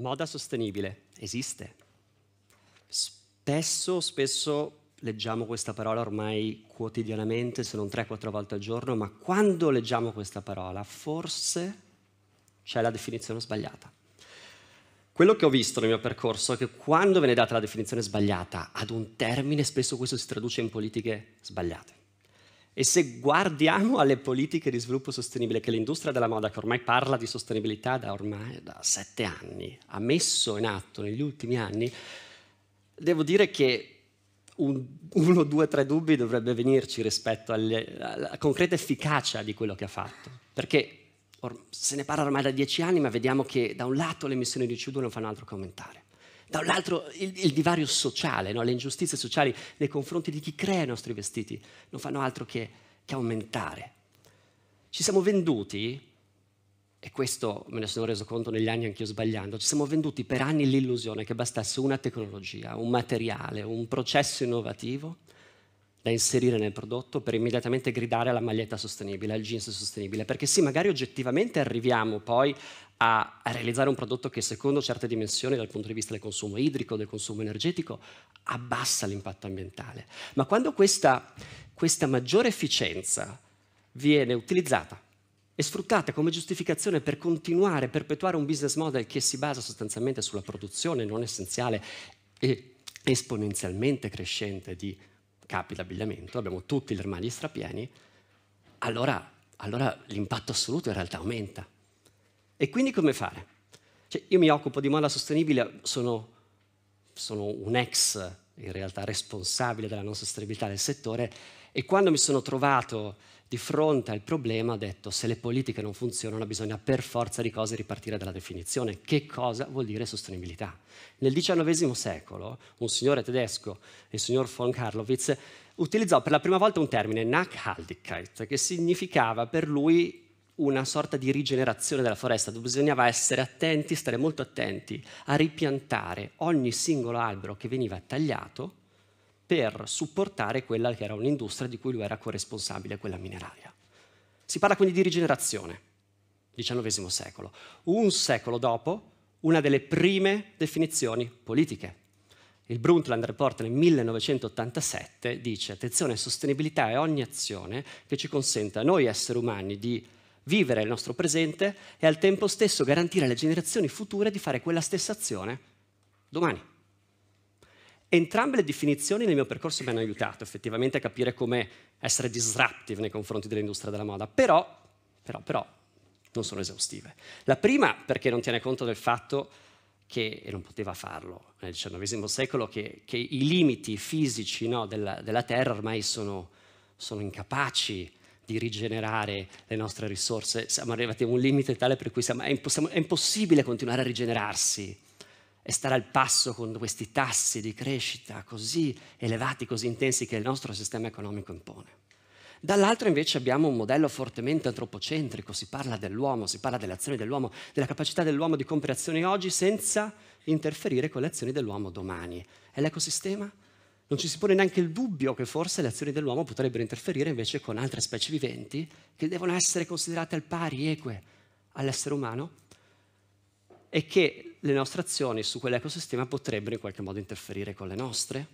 moda sostenibile esiste. Spesso, spesso leggiamo questa parola ormai quotidianamente, se non 3-4 volte al giorno, ma quando leggiamo questa parola forse c'è la definizione sbagliata. Quello che ho visto nel mio percorso è che quando viene data la definizione sbagliata ad un termine, spesso questo si traduce in politiche sbagliate. E se guardiamo alle politiche di sviluppo sostenibile che l'industria della moda, che ormai parla di sostenibilità da ormai da sette anni, ha messo in atto negli ultimi anni, devo dire che un, uno, due, tre dubbi dovrebbe venirci rispetto alle, alla concreta efficacia di quello che ha fatto. Perché se ne parla ormai da dieci anni, ma vediamo che da un lato le emissioni di CO2 non fanno altro che aumentare Dall'altro il, il divario sociale, no? le ingiustizie sociali nei confronti di chi crea i nostri vestiti non fanno altro che, che aumentare. Ci siamo venduti, e questo me ne sono reso conto negli anni anch'io sbagliando, ci siamo venduti per anni l'illusione che bastasse una tecnologia, un materiale, un processo innovativo da inserire nel prodotto per immediatamente gridare alla maglietta sostenibile, al jeans sostenibile, perché sì, magari oggettivamente arriviamo poi a, realizzare un prodotto che secondo certe dimensioni dal punto di vista del consumo idrico, del consumo energetico, abbassa l'impatto ambientale. Ma quando questa, questa maggiore efficienza viene utilizzata e sfruttata come giustificazione per continuare, perpetuare un business model che si basa sostanzialmente sulla produzione non essenziale e esponenzialmente crescente di capi d'abbigliamento, abbiamo tutti gli armadi strapieni, allora, allora l'impatto assoluto in realtà aumenta. E quindi come fare? Cioè, io mi occupo di moda sostenibile, sono, sono un ex in realtà responsabile della non sostenibilità del settore e quando mi sono trovato di fronte al problema ha detto se le politiche non funzionano bisogna per forza di cose ripartire dalla definizione. Che cosa vuol dire sostenibilità? Nel XIX secolo un signore tedesco, il signor von Karlowitz, utilizzò per la prima volta un termine, Nachhaltigkeit, che significava per lui una sorta di rigenerazione della foresta, dove bisognava essere attenti, stare molto attenti a ripiantare ogni singolo albero che veniva tagliato per supportare quella che era un'industria di cui lui era corresponsabile, quella mineraria. Si parla quindi di rigenerazione, XIX secolo. Un secolo dopo, una delle prime definizioni politiche. Il Brundtland Report nel 1987 dice attenzione, sostenibilità è ogni azione che ci consenta a noi esseri umani di vivere il nostro presente e al tempo stesso garantire alle generazioni future di fare quella stessa azione domani. Entrambe le definizioni nel mio percorso mi hanno aiutato effettivamente a capire come essere disruptive nei confronti dell'industria della moda, però, però, però non sono esaustive. La prima perché non tiene conto del fatto che e non poteva farlo nel XIX secolo, che, che i limiti fisici no, della, della, Terra ormai sono, sono incapaci di rigenerare le nostre risorse. Siamo arrivati a un limite tale per cui siamo, è, imposs- è impossibile continuare a rigenerarsi e stare al passo con questi tassi di crescita così elevati, così intensi che il nostro sistema economico impone. Dall'altro invece abbiamo un modello fortemente antropocentrico, si parla dell'uomo, si parla delle azioni dell'uomo, della capacità dell'uomo di compiere azioni oggi senza interferire con le azioni dell'uomo domani. E l'ecosistema? Non ci si pone neanche il dubbio che forse le azioni dell'uomo potrebbero interferire invece con altre specie viventi che devono essere considerate al pari, eque all'essere umano e che le nostre azioni su quell'ecosistema potrebbero in qualche modo interferire con le nostre.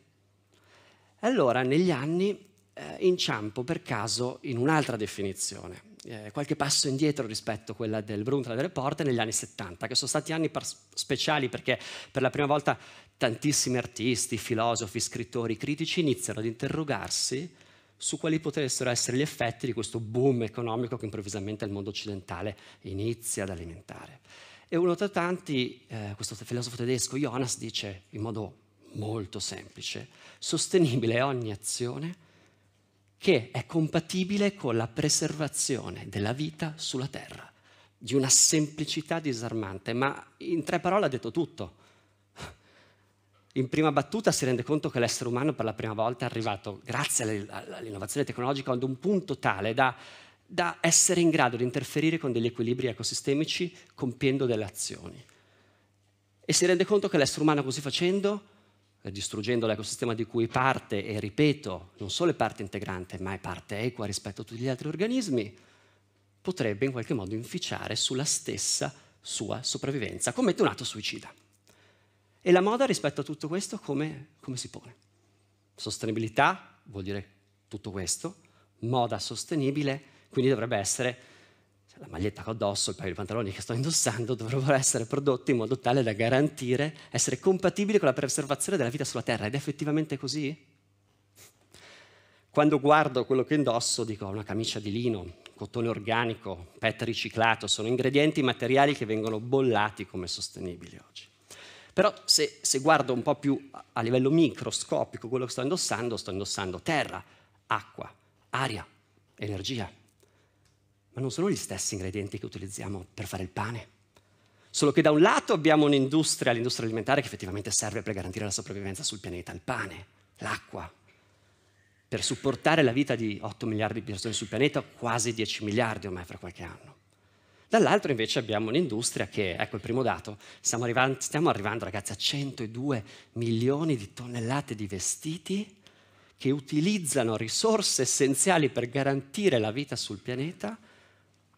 Allora, negli anni eh, inciampo per caso in un'altra definizione, eh, qualche passo indietro rispetto a quella del Brundtland Report negli anni 70, che sono stati anni par- speciali perché per la prima volta tantissimi artisti, filosofi, scrittori, critici iniziano ad interrogarsi su quali potessero essere gli effetti di questo boom economico che improvvisamente il mondo occidentale inizia ad alimentare. E uno tra tanti, eh, questo filosofo tedesco Jonas, dice in modo molto semplice, sostenibile è ogni azione che è compatibile con la preservazione della vita sulla terra, di una semplicità disarmante, ma in tre parole ha detto tutto. In prima battuta si rende conto che l'essere umano per la prima volta è arrivato, grazie all'innovazione tecnologica, ad un punto tale da da essere in grado di interferire con degli equilibri ecosistemici compiendo delle azioni. E si rende conto che l'essere umano così facendo, eh, distruggendo l'ecosistema di cui parte, e ripeto, non solo è parte integrante, ma è parte equa rispetto a tutti gli altri organismi, potrebbe in qualche modo inficiare sulla stessa sua sopravvivenza, commette un atto suicida. E la moda rispetto a tutto questo come, come si pone? Sostenibilità vuol dire tutto questo, moda sostenibile quindi dovrebbe essere cioè, la maglietta che ho addosso, il paio di pantaloni che sto indossando dovrebbero essere prodotti in modo tale da garantire essere compatibili con la preservazione della vita sulla Terra. Ed è effettivamente così? Quando guardo quello che indosso, dico una camicia di lino, cotone organico, PET riciclato, sono ingredienti materiali che vengono bollati come sostenibili oggi. Però se, se guardo un po' più a livello microscopico quello che sto indossando, sto indossando terra, acqua, aria, energia, ma non sono gli stessi ingredienti che utilizziamo per fare il pane. Solo che da un lato abbiamo un'industria, l'industria alimentare, che effettivamente serve per garantire la sopravvivenza sul pianeta, il pane, l'acqua, per supportare la vita di 8 miliardi di persone sul pianeta, quasi 10 miliardi ormai fra qualche anno. Dall'altro invece abbiamo un'industria che, ecco il primo dato, stiamo arrivando, stiamo arrivando ragazzi a 102 milioni di tonnellate di vestiti che utilizzano risorse essenziali per garantire la vita sul pianeta,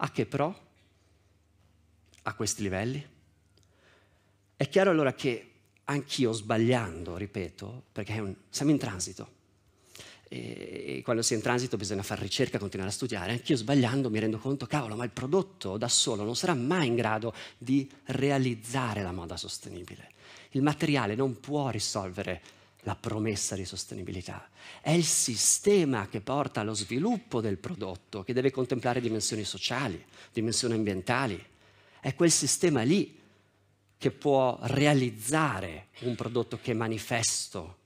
a che pro? A questi livelli? È chiaro allora che anch'io sbagliando, ripeto, perché un, siamo in transito. E, e quando si è in transito bisogna fare ricerca, continuare a studiare. Anch'io sbagliando mi rendo conto, cavolo, ma il prodotto da solo non sarà mai in grado di realizzare la moda sostenibile. Il materiale non può risolvere la promessa di sostenibilità, è il sistema che porta allo sviluppo del prodotto, che deve contemplare dimensioni sociali, dimensioni ambientali. È quel sistema lì che può realizzare un prodotto che è manifesto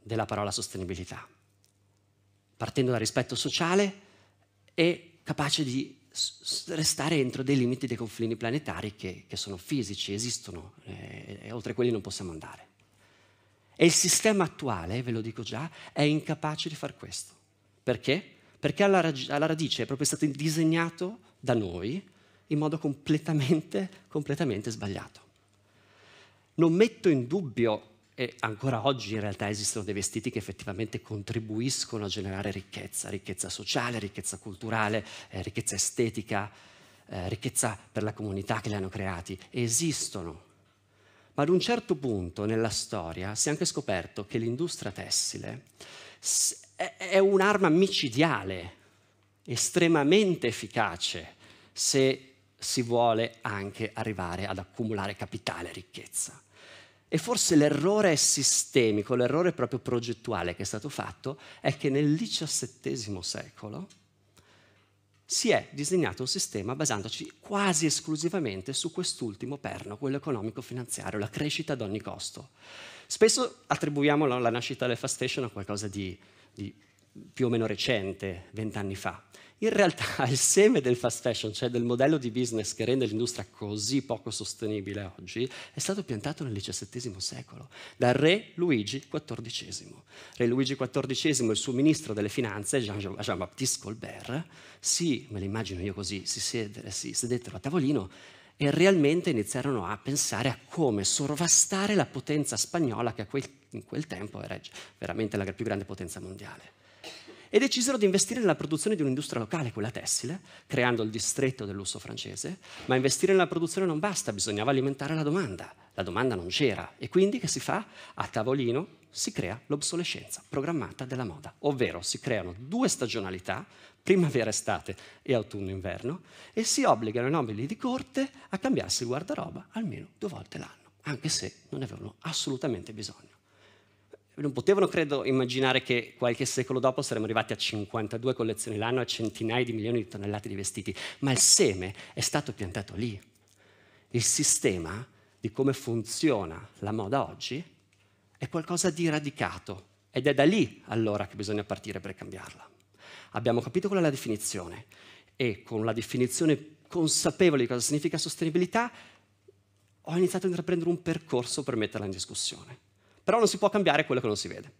della parola sostenibilità, partendo dal rispetto sociale e capace di restare entro dei limiti dei confini planetari che, che sono fisici, esistono eh, e oltre quelli non possiamo andare. E il sistema attuale, ve lo dico già, è incapace di far questo. Perché? Perché alla, rag- alla radice è proprio stato disegnato da noi in modo completamente, completamente sbagliato. Non metto in dubbio, e ancora oggi in realtà esistono dei vestiti che effettivamente contribuiscono a generare ricchezza, ricchezza sociale, ricchezza culturale, eh, ricchezza estetica, eh, ricchezza per la comunità che li hanno creati. Esistono ma ad un certo punto nella storia si è anche scoperto che l'industria tessile è un'arma micidiale, estremamente efficace, se si vuole anche arrivare ad accumulare capitale e ricchezza. E forse l'errore sistemico, l'errore proprio progettuale che è stato fatto, è che nel XVII secolo si è disegnato un sistema basandoci quasi esclusivamente su quest'ultimo perno, quello economico-finanziario, la crescita ad ogni costo. Spesso attribuiamo la nascita delle fast station a qualcosa di, di più o meno recente, vent'anni fa. In realtà il seme del fast fashion, cioè del modello di business che rende l'industria così poco sostenibile oggi, è stato piantato nel XVII secolo da Re Luigi XIV. Re Luigi XIV e il suo ministro delle finanze, Jean-Baptiste Colbert, si, me lo immagino io così, si, sedere, si sedettero a tavolino e realmente iniziarono a pensare a come sorvastare la potenza spagnola che quel, in quel tempo era veramente la più grande potenza mondiale e decisero di investire nella produzione di un'industria locale, quella tessile, creando il distretto del lusso francese, ma investire nella produzione non basta, bisognava alimentare la domanda, la domanda non c'era e quindi che si fa? A tavolino si crea l'obsolescenza programmata della moda, ovvero si creano due stagionalità, primavera-estate e autunno-inverno, e si obbligano i nobili di corte a cambiarsi il guardaroba almeno due volte l'anno, anche se non ne avevano assolutamente bisogno non potevano, credo, immaginare che qualche secolo dopo saremmo arrivati a 52 collezioni l'anno, e a centinaia di milioni di tonnellate di vestiti, ma il seme è stato piantato lì. Il sistema di come funziona la moda oggi è qualcosa di radicato ed è da lì allora che bisogna partire per cambiarla. Abbiamo capito qual è la definizione e con la definizione consapevole di cosa significa sostenibilità ho iniziato a intraprendere un percorso per metterla in discussione però non si può cambiare quello che non si vede.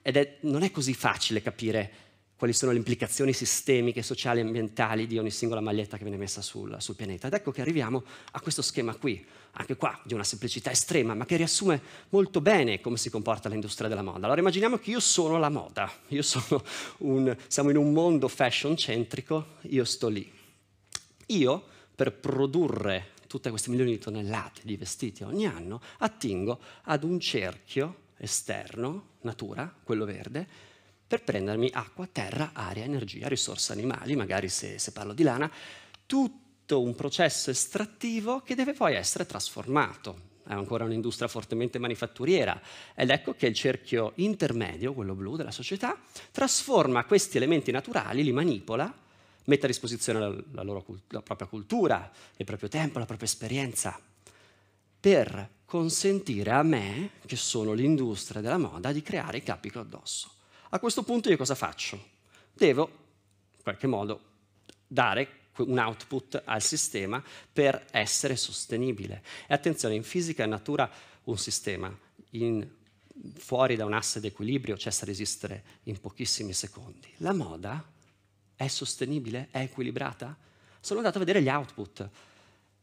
Ed è, non è così facile capire quali sono le implicazioni sistemiche, sociali e ambientali di ogni singola maglietta che viene messa sul, sul, pianeta. Ed ecco che arriviamo a questo schema qui, anche qua di una semplicità estrema, ma che riassume molto bene come si comporta l'industria della moda. Allora immaginiamo che io sono la moda, sono un, siamo in un mondo fashion centrico, io sto lì. Io, per produrre tutte queste milioni di tonnellate di vestiti ogni anno, attingo ad un cerchio esterno, natura, quello verde, per prendermi acqua, terra, aria, energia, risorse animali, magari se, se parlo di lana, tutto un processo estrattivo che deve poi essere trasformato. È ancora un'industria fortemente manifatturiera ed ecco che il cerchio intermedio, quello blu della società, trasforma questi elementi naturali, li manipola mette a disposizione la, la, loro, la propria cultura, il proprio tempo, la propria esperienza, per consentire a me, che sono l'industria della moda, di creare i capi che ho addosso. A questo punto io cosa faccio? Devo, in qualche modo, dare un output al sistema per essere sostenibile. E attenzione, in fisica e natura un sistema in, fuori da un asse d'equilibrio cessa di esistere in pochissimi secondi. La moda è sostenibile? È equilibrata? Sono andato a vedere gli output.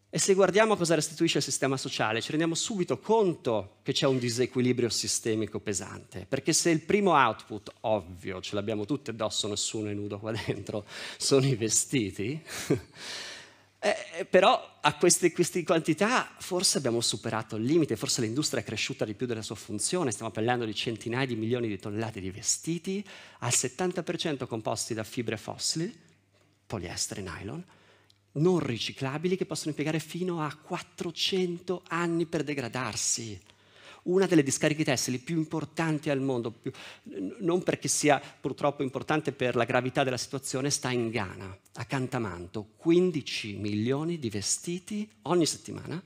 E se guardiamo cosa restituisce il sistema sociale, ci rendiamo subito conto che c'è un disequilibrio sistemico pesante, perché se il primo output, ovvio, ce l'abbiamo tutti addosso, nessuno è nudo qua dentro, sono i vestiti, eh, eh, però a queste, queste, quantità forse abbiamo superato il limite, forse l'industria è cresciuta di più della sua funzione, stiamo parlando di centinaia di milioni di tonnellate di vestiti, al 70% composti da fibre fossili, poliestere, nylon, non riciclabili che possono impiegare fino a 400 anni per degradarsi una delle discariche tessili più importanti al mondo, più, non perché sia purtroppo importante per la gravità della situazione, sta in Ghana, a Cantamanto, 15 milioni di vestiti ogni settimana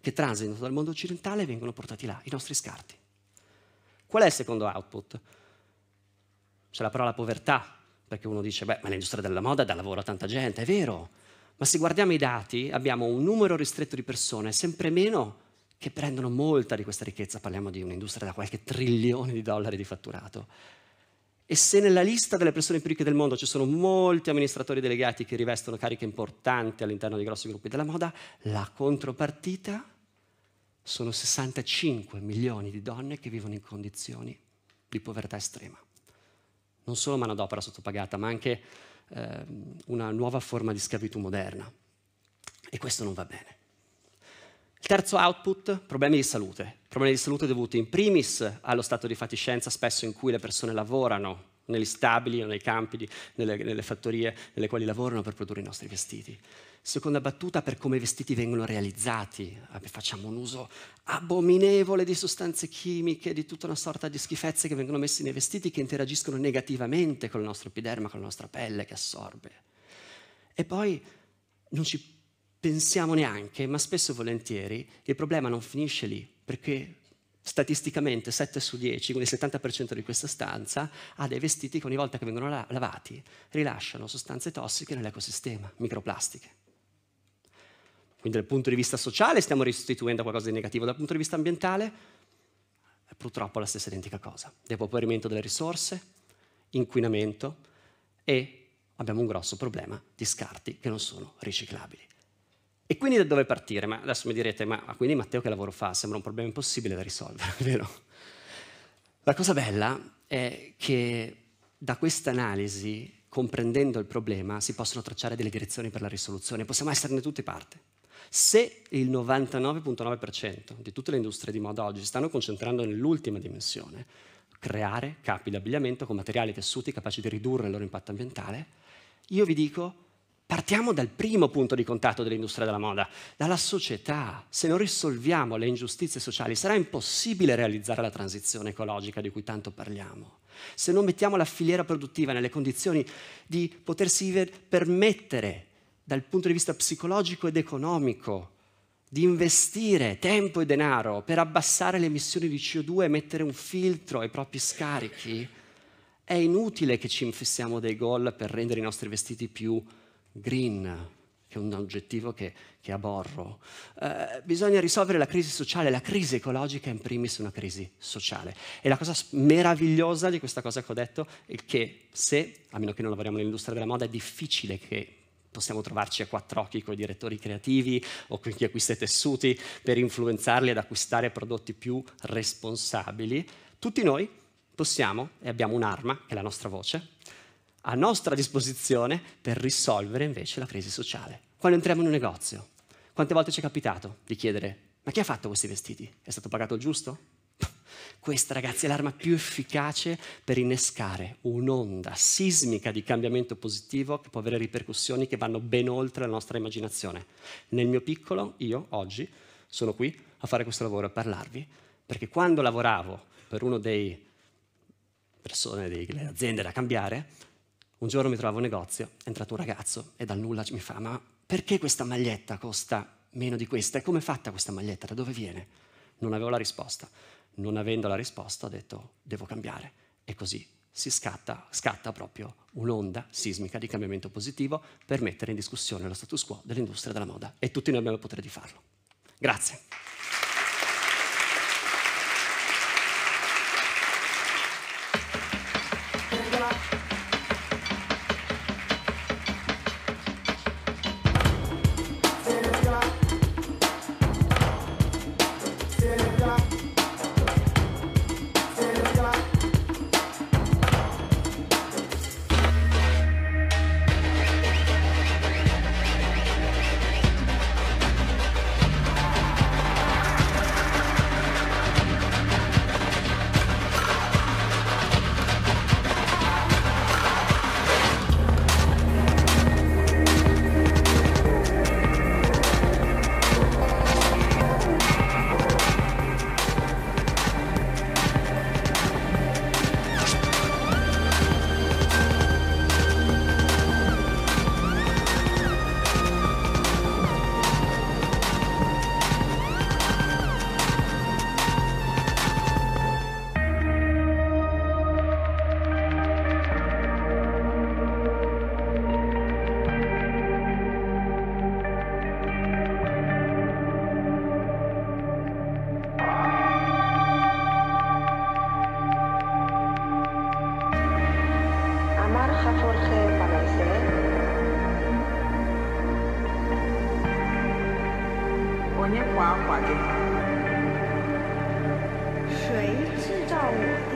che transitano dal mondo occidentale e vengono portati là, i nostri scarti. Qual è il secondo output? C'è la parola povertà, perché uno dice, beh, ma l'industria della moda dà lavoro a tanta gente, è vero, ma se guardiamo i dati abbiamo un numero ristretto di persone, sempre meno che prendono molta di questa ricchezza, parliamo di un'industria da qualche trilione di dollari di fatturato. E se nella lista delle persone più ricche del mondo ci sono molti amministratori delegati che rivestono cariche importanti all'interno dei grossi gruppi della moda, la contropartita sono 65 milioni di donne che vivono in condizioni di povertà estrema. Non solo manodopera sottopagata, ma anche eh, una nuova forma di schiavitù moderna. E questo non va bene. Il terzo output, problemi di salute. Problemi di salute dovuti in primis allo stato di fatiscenza spesso in cui le persone lavorano negli stabili o nei campi, di, nelle, nelle fattorie nelle quali lavorano per produrre i nostri vestiti. Seconda battuta per come i vestiti vengono realizzati. Ah, facciamo un uso abominevole di sostanze chimiche, di tutta una sorta di schifezze che vengono messe nei vestiti che interagiscono negativamente con il nostro epiderma, con la nostra pelle che assorbe. E poi non ci pensiamo neanche, ma spesso e volentieri il problema non finisce lì, perché statisticamente 7 su 10, quindi il 70% di questa stanza, ha dei vestiti che ogni volta che vengono lavati rilasciano sostanze tossiche nell'ecosistema, microplastiche. Quindi dal punto di vista sociale stiamo restituendo qualcosa di negativo, dal punto di vista ambientale è purtroppo la stessa identica cosa. Depauperimento delle risorse, inquinamento e abbiamo un grosso problema di scarti che non sono riciclabili. E quindi da dove partire? Ma adesso mi direte, ma quindi Matteo che lavoro fa? Sembra un problema impossibile da risolvere, vero? La cosa bella è che da questa analisi, comprendendo il problema, si possono tracciare delle direzioni per la risoluzione, possiamo esserne tutte parte. Se il 99,9% di tutte le industrie di moda oggi si stanno concentrando nell'ultima dimensione, creare capi d'abbigliamento con materiali tessuti capaci di ridurre il loro impatto ambientale, io vi dico Partiamo dal primo punto di contatto dell'industria della moda, dalla società. Se non risolviamo le ingiustizie sociali sarà impossibile realizzare la transizione ecologica di cui tanto parliamo. Se non mettiamo la filiera produttiva nelle condizioni di potersi permettere dal punto di vista psicologico ed economico di investire tempo e denaro per abbassare le emissioni di CO2 e mettere un filtro ai propri scarichi, è inutile che ci infissiamo dei goal per rendere i nostri vestiti più green, che è un aggettivo che, che aborro. Eh, bisogna risolvere la crisi sociale, la crisi ecologica è in primis una crisi sociale. E la cosa meravigliosa di questa cosa che ho detto è che se, a meno che non lavoriamo nell'industria della moda, è difficile che possiamo trovarci a quattro occhi con i direttori creativi o con chi acquista i tessuti per influenzarli ad acquistare prodotti più responsabili. Tutti noi possiamo e abbiamo un'arma, che è la nostra voce, a nostra disposizione per risolvere invece la crisi sociale. Quando entriamo in un negozio, quante volte ci è capitato di chiedere ma chi ha fatto questi vestiti? È stato pagato il giusto? Questa, ragazzi, è l'arma più efficace per innescare un'onda sismica di cambiamento positivo che può avere ripercussioni che vanno ben oltre la nostra immaginazione. Nel mio piccolo, io oggi sono qui a fare questo lavoro, a parlarvi, perché quando lavoravo per una delle aziende da cambiare, un giorno mi trovavo in negozio, è entrato un ragazzo e dal nulla mi fa, ma perché questa maglietta costa meno di questa? E come è fatta questa maglietta? Da dove viene? Non avevo la risposta. Non avendo la risposta ho detto, devo cambiare. E così si scatta, scatta proprio un'onda sismica di cambiamento positivo per mettere in discussione lo status quo dell'industria della moda. E tutti noi abbiamo il potere di farlo. Grazie. 谁制造我？